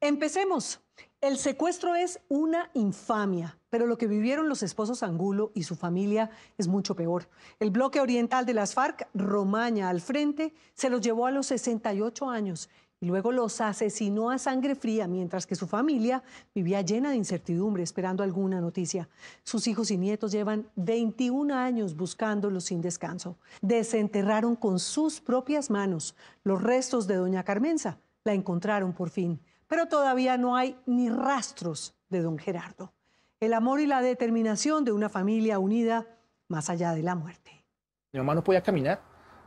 Empecemos. El secuestro es una infamia, pero lo que vivieron los esposos Angulo y su familia es mucho peor. El bloque oriental de las FARC, Romaña al frente, se los llevó a los 68 años y luego los asesinó a sangre fría, mientras que su familia vivía llena de incertidumbre, esperando alguna noticia. Sus hijos y nietos llevan 21 años buscándolos sin descanso. Desenterraron con sus propias manos los restos de doña Carmenza. La encontraron por fin pero todavía no hay ni rastros de don Gerardo. El amor y la determinación de una familia unida más allá de la muerte. Mi mamá no podía caminar,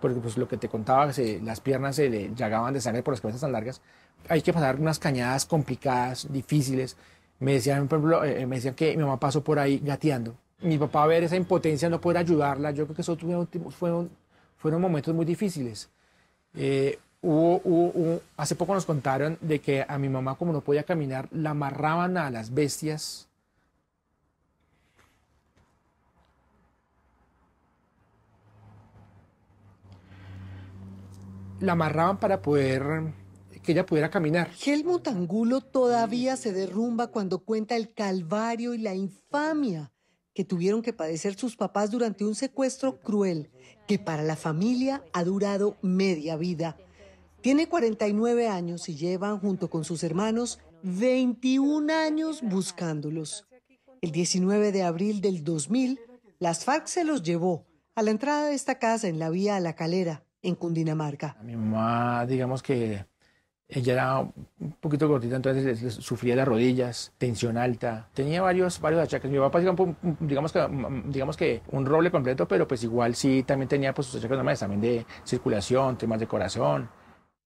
porque pues lo que te contaba, las piernas se le llegaban de sangre por las cabezas tan largas. Hay que pasar unas cañadas complicadas, difíciles. Me decían, eh, eh, me decían que mi mamá pasó por ahí gateando. Mi papá ver esa impotencia, no poder ayudarla, yo creo que eso fueron, fueron momentos muy difíciles. Eh, hace poco nos contaron de que a mi mamá, como no podía caminar, la amarraban a las bestias. La amarraban para poder que ella pudiera caminar. Helmut Angulo todavía se derrumba cuando cuenta el calvario y la infamia que tuvieron que padecer sus papás durante un secuestro cruel que para la familia ha durado media vida. Tiene 49 años y llevan junto con sus hermanos, 21 años buscándolos. El 19 de abril del 2000, las FARC se los llevó a la entrada de esta casa en la vía a La Calera, en Cundinamarca. Mi mamá, digamos que ella era un poquito gordita, entonces sufría las rodillas, tensión alta, tenía varios, varios achaques. Mi papá, pues, digamos que, mm, mm, digamos que un roble completo, pero pues igual sí también tenía pues, sus achaques normales, también de circulación, temas de corazón.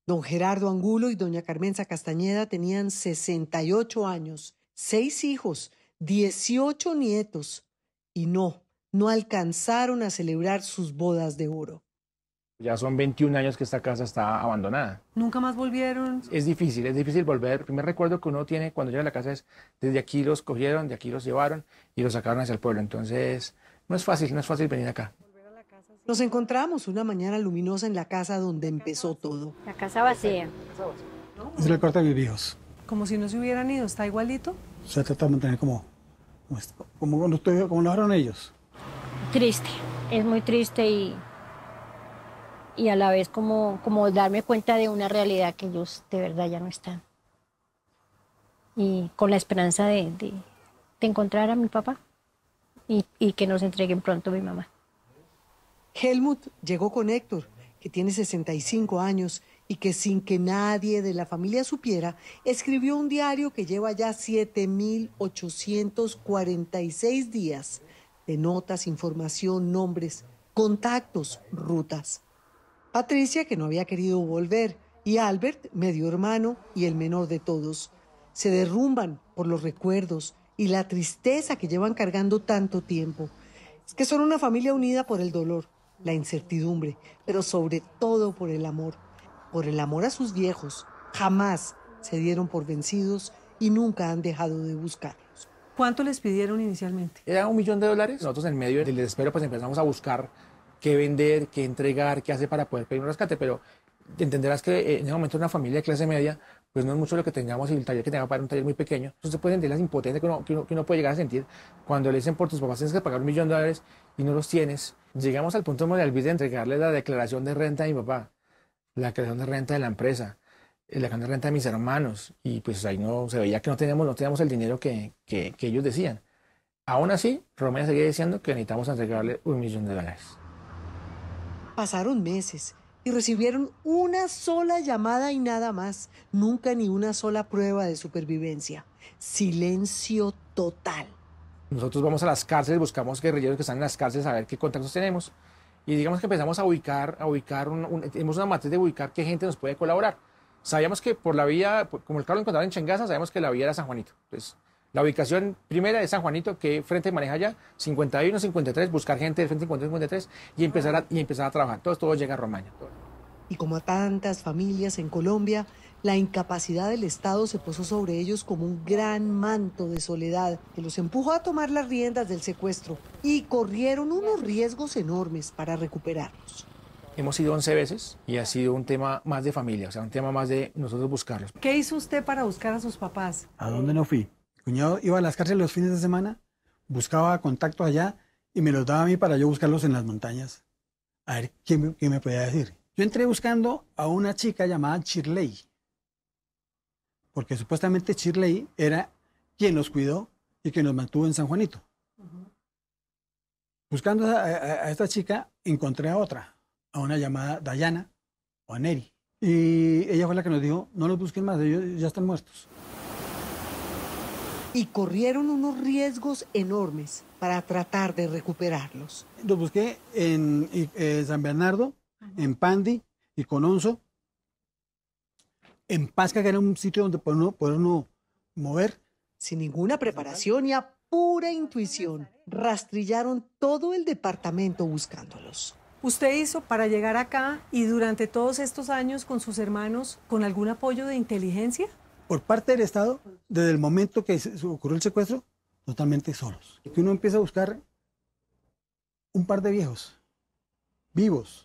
Don Gerardo Angulo y doña Carmenza Castañeda tenían 68 años, seis hijos, 18 nietos, y no, no alcanzaron a celebrar sus bodas de oro. Ya son 21 años que esta casa está abandonada. ¿Nunca más volvieron? Es difícil, es difícil volver. El primer recuerdo que uno tiene cuando llega a la casa es desde aquí los cogieron, de aquí los llevaron y los sacaron hacia el pueblo. Entonces, no es fácil, no es fácil venir acá. Nos encontramos una mañana luminosa en la casa donde empezó todo. La casa vacía. Es la parte de mis hijos. Como si no se hubieran ido, ¿está igualito? Se trata de mantener como, como, cuando como lo fueron ellos. Triste, es muy triste y, a la vez como, como darme cuenta de una realidad que ellos de verdad ya no están. Y con la esperanza de, de, encontrar a mi papá y, y que nos entreguen pronto mi mamá. Helmut llegó con Héctor, que tiene 65 años y que sin que nadie de la familia supiera, escribió un diario que lleva ya 7.846 días de notas, información, nombres, contactos, rutas. Patricia, que no había querido volver, y Albert, medio hermano y el menor de todos, se derrumban por los recuerdos y la tristeza que llevan cargando tanto tiempo. Es que son una familia unida por el dolor, la incertidumbre, pero sobre todo por el amor, por el amor a sus viejos. Jamás se dieron por vencidos y nunca han dejado de buscarlos. ¿Cuánto les pidieron inicialmente? Era un millón de dólares. Nosotros en medio del desespero pues empezamos a buscar qué vender, qué entregar, qué hacer para poder pedir un rescate, pero entenderás que eh, en ese momento una familia de clase media pues no es mucho lo que tengamos y el taller que tengamos para un taller muy pequeño. Entonces pues pueden sentir las impotencias que uno, que, puede llegar a sentir cuando le dicen por tus papás tienes que pagar un millón de dólares y no los tienes. Llegamos al punto donde olvidé de entregarle la declaración de renta a mi papá, la declaración de renta de la empresa, eh, la declaración de renta de mis hermanos y pues ahí no se veía que no teníamos, no teníamos el dinero que, que, ellos decían. Aún así, ...Romea seguía diciendo que necesitamos entregarle un millón de dólares. Pasaron meses y recibieron una sola llamada y nada más, nunca ni una sola prueba de supervivencia. Silencio total. Nosotros vamos a las cárceles, buscamos guerrilleros que están en las cárceles a ver qué contactos tenemos y digamos que empezamos a ubicar, a ubicar, tenemos una matriz de ubicar qué gente nos puede colaborar. Sabíamos que por la vía, como el carro lo encontraron en Chengaza, sabemos que la vía era San Juanito. Entonces, la ubicación primera de San Juanito, que frente maneja ya 51-53, buscar gente de frente 51-53 y empezar a, y empezar a trabajar. Todo, todo llega a Romaña. Y como a tantas familias en Colombia, la incapacidad del Estado se posó sobre ellos como un gran manto de soledad que los empujó a tomar las riendas del secuestro y corrieron unos riesgos enormes para recuperarlos. Hemos ido 11 veces y ha sido un tema más de familia, o sea, un tema más de nosotros buscarlos. ¿Qué hizo usted para buscar a sus papás? ¿A dónde no fui? cuñado iba a las cárceles los fines de semana, buscaba contacto allá y me los daba a mí para yo buscarlos en las montañas. A ver qué me, podía decir. Yo entré buscando a una chica llamada Shirley, porque supuestamente Shirley era quien nos cuidó y quien nos mantuvo en San Juanito. Buscando a, esta chica, encontré a otra, a una llamada Dayana o Neri. Y ella fue la que nos dijo, no los busquen más, ellos ya están muertos y corrieron unos riesgos enormes para tratar de recuperarlos. Los busqué en, eh, San Bernardo, en Pandi y con en Pazca, que era un sitio donde poder mover. Sin ninguna preparación y a pura intuición, rastrillaron todo el departamento buscándolos. Usted hizo para llegar acá y durante todos estos años con sus hermanos con algún apoyo de inteligencia? por parte del Estado, desde el momento que ocurrió el secuestro, totalmente solos. Y que uno empieza a buscar un par de viejos, vivos.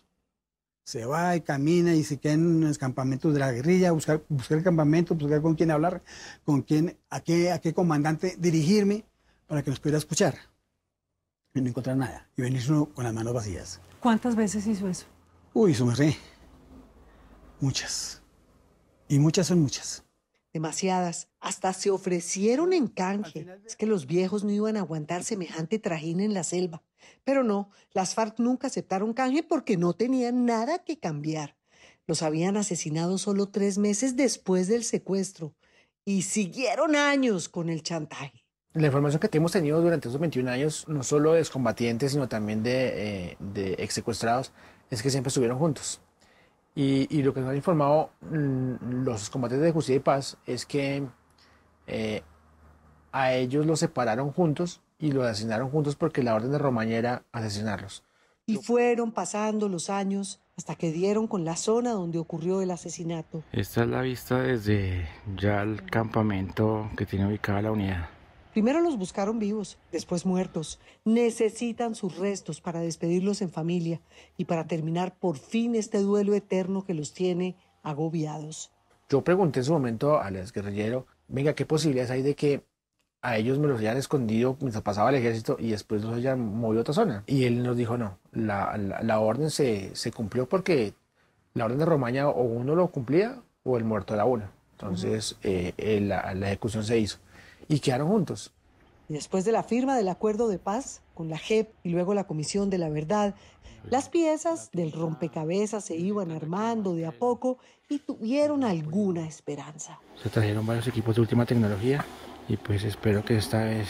Se va y camina y se queda en los campamentos de la guerrilla, buscar, el campamento, buscar con quién hablar, con quién, a qué, comandante dirigirme para que nos pudiera escuchar. Y no encontrar nada. Y venirse uno con las manos vacías. ¿Cuántas veces hizo eso? Uy, sumerré. Muchas. Y muchas son muchas demasiadas. Hasta se ofrecieron en canje. Es que los viejos no iban a aguantar semejante trajín en la selva. Pero no, las FARC nunca aceptaron canje porque no tenían nada que cambiar. Los habían asesinado solo tres meses después del secuestro y siguieron años con el chantaje. La información que hemos tenido durante esos 21 años, no solo de combatientes sino también de, ex eh, de exsecuestrados, es que siempre estuvieron juntos. Y, lo que nos han informado mm, los combatientes de justicia y paz es que eh, a ellos los separaron juntos y los asesinaron juntos porque la orden de Romaña era asesinarlos. Y fueron pasando los años hasta que dieron con la zona donde ocurrió el asesinato. Esta es la vista desde ya el campamento que tiene ubicada la unidad. Primero los buscaron vivos, después muertos. Necesitan sus restos para despedirlos en familia y para terminar por fin este duelo eterno que los tiene agobiados. Yo pregunté en su momento al guerrillero venga, ¿qué posibilidades hay de que a ellos me los hayan escondido mientras pasaba el ejército y después los hayan movido a otra zona? Y él nos dijo, no, la, orden se, cumplió porque la orden de Romaña o uno lo cumplía o el muerto era uno. Entonces eh, eh, la ejecución se hizo y quedaron juntos. Después de la firma del acuerdo de paz con la JEP y luego la Comisión de la Verdad, las piezas del rompecabezas se iban armando de a poco y tuvieron alguna esperanza. Se trajeron varios equipos de última tecnología y pues espero que esta vez,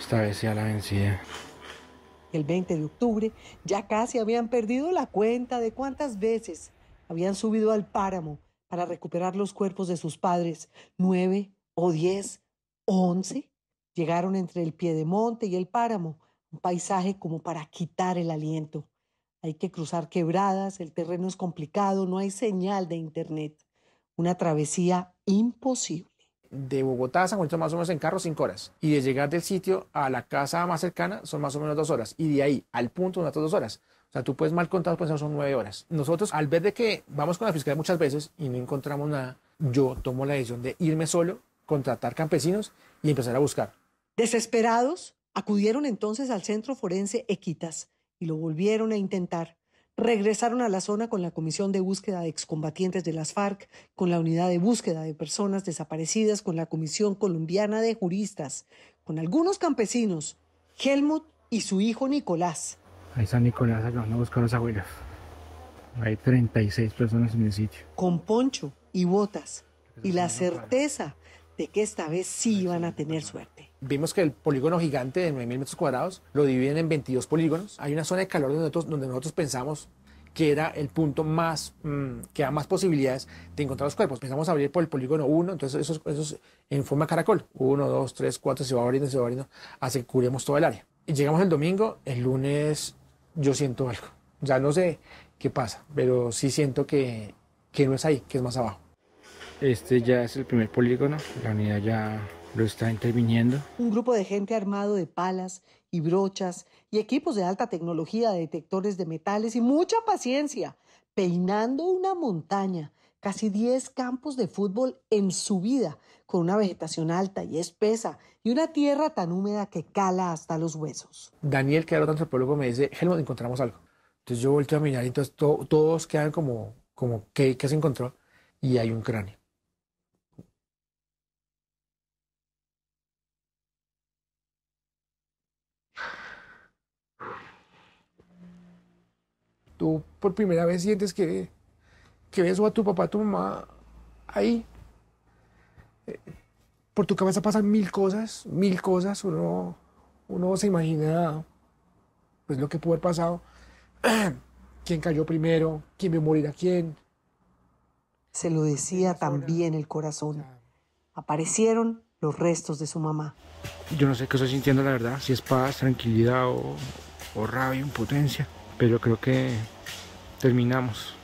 esta vez sea la vencida. El 20 de octubre ya casi habían perdido la cuenta de cuántas veces habían subido al páramo para recuperar los cuerpos de sus padres, nueve o diez 11 llegaron entre el piedemonte y el páramo, un paisaje como para quitar el aliento. Hay que cruzar quebradas, el terreno es complicado, no hay señal de internet. Una travesía imposible. De Bogotá a San Juanito más o menos en carro cinco horas. Y de llegar del sitio a la casa más cercana son más o menos dos horas. Y de ahí al punto unas dos horas. O sea, tú puedes mal contar, pues son nueve horas. Nosotros, al ver de que vamos con la fiscalía muchas veces y no encontramos nada, yo tomo la decisión de irme solo contratar campesinos y empezar a buscar. Desesperados, acudieron entonces al centro forense Equitas y lo volvieron a intentar. Regresaron a la zona con la Comisión de Búsqueda de Excombatientes de las FARC, con la Unidad de Búsqueda de Personas Desaparecidas, con la Comisión Colombiana de Juristas, con algunos campesinos, Helmut y su hijo Nicolás. Ahí está Nicolás, acá vamos a buscar los abuelos. Hay 36 personas en el sitio. Con poncho y botas. Y la certeza que esta vez sí iban a tener suerte. Vimos que el polígono gigante de 9.000 metros cuadrados lo dividen en 22 polígonos. Hay una zona de calor donde nosotros, donde nosotros pensamos que era el punto más, mm, que da más posibilidades de encontrar los cuerpos. Pensamos abrir por el polígono 1, entonces eso, en forma caracol. 1, 2, 3, 4, se va abriendo, se va abriendo, hasta que cubrimos todo el área. Y llegamos el domingo, el lunes yo siento algo. Ya no sé qué pasa, pero sí siento que, que no es ahí, que es más abajo. Este ya es el primer polígono, la unidad ya lo está interviniendo. Un grupo de gente armado de palas y brochas y equipos de alta tecnología de detectores de metales y mucha paciencia, peinando una montaña, casi 10 campos de fútbol en vida, con una vegetación alta y espesa y una tierra tan húmeda que cala hasta los huesos. Daniel, que era otro antropólogo, me dice, Helmut, encontramos algo. Entonces yo volteo a mirar y entonces todos quedan como, ¿qué se encontró? Y hay un cráneo. tú por primera vez sientes que, que ves a tu papá, a tu mamá ahí. Eh, por tu cabeza pasan mil cosas, mil cosas, uno, uno se imagina pues lo que pudo haber pasado, quién cayó primero, quién me morir a quién. Se lo decía también el corazón. Aparecieron los restos de su mamá. Yo no sé qué estoy sintiendo, la verdad, si es paz, tranquilidad o rabia, impotencia pero creo que terminamos.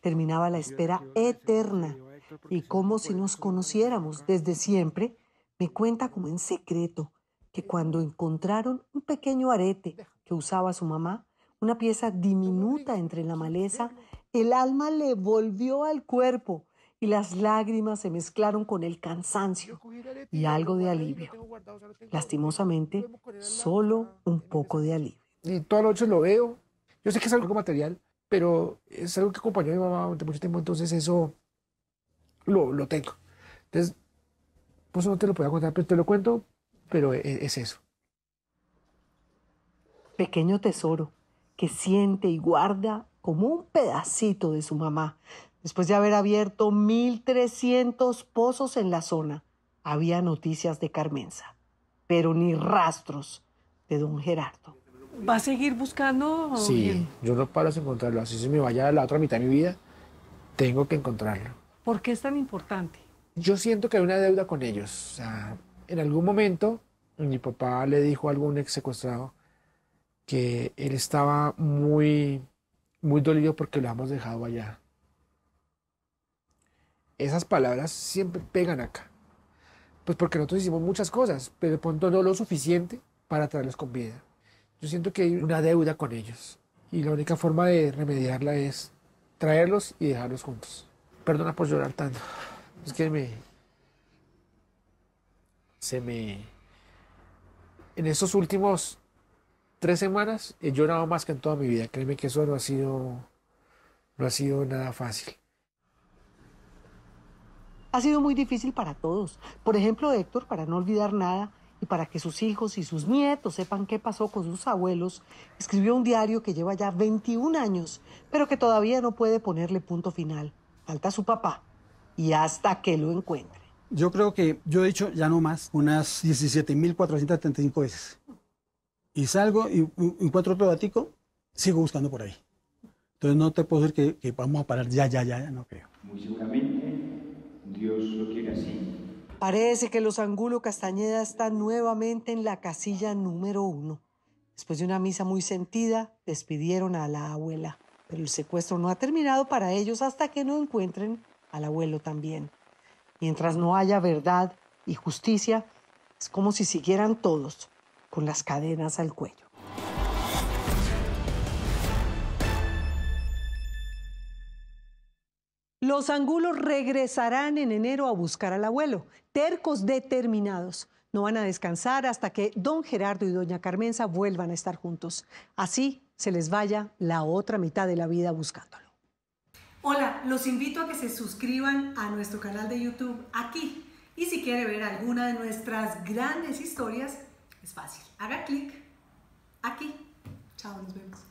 Terminaba la espera eterna y como si nos conociéramos desde siempre, me cuenta como en secreto que cuando encontraron un pequeño arete que usaba su mamá, una pieza diminuta entre la maleza, el alma le volvió al cuerpo y las lágrimas se mezclaron con el cansancio y algo de alivio. Lastimosamente, solo un poco de alivio. Y toda la noche lo veo yo sé que es algo material, pero es algo que acompañó a mi mamá durante mucho tiempo, entonces eso lo, tengo. Entonces, pues no te lo puedo contar, pero te lo cuento, pero e, es eso. Pequeño tesoro que siente y guarda como un pedacito de su mamá, después de haber abierto 1.300 pozos en la zona. Había noticias de Carmenza, pero ni rastros de don Gerardo va a seguir buscando. Sí, yo no paro de encontrarlo. Así se me vaya la otra mitad de mi vida, tengo que encontrarlo. ¿Por qué es tan importante? Yo siento que hay una deuda con ellos. en algún momento, mi papá le dijo a algún ex secuestrado que él estaba muy, muy dolido porque lo hemos dejado allá. Esas palabras siempre pegan acá. Pues porque nosotros hicimos muchas cosas, pero de pronto no lo suficiente para traerlos con vida. Yo siento que hay una deuda con ellos y la única forma de remediarla es traerlos y dejarlos juntos. Perdona por llorar tanto. Es que me... Se me... En estos últimos tres semanas he llorado más que en toda mi vida. Créeme que eso no ha sido... No ha sido nada fácil. Ha sido muy difícil para todos. Por ejemplo, Héctor, para no olvidar nada, para que sus hijos y sus nietos sepan qué pasó con sus abuelos, escribió un diario que lleva ya 21 años, pero que todavía no puede ponerle punto final. Falta su papá y hasta que lo encuentre. Yo creo que yo he dicho ya no más unas 17.435 veces. Y salgo y encuentro otro datico, sigo buscando por ahí. Entonces no te puedo decir que, que vamos a parar ya, ya, ya, ya no creo. Muy seguramente Dios lo quiere así Parece que los Angulo Castañeda están nuevamente en la casilla número uno. Después de una misa muy sentida, despidieron a la abuela, pero el secuestro no ha terminado para ellos hasta que no encuentren al abuelo también. Mientras no haya verdad y justicia, es como si siguieran todos con las cadenas al cuello. Los angulos regresarán en enero a buscar al abuelo, tercos determinados. No van a descansar hasta que don Gerardo y doña Carmenza vuelvan a estar juntos. Así se les vaya la otra mitad de la vida buscándolo. Hola, los invito a que se suscriban a nuestro canal de YouTube aquí. Y si quiere ver alguna de nuestras grandes historias, es fácil. Haga clic aquí. Chao, nos vemos.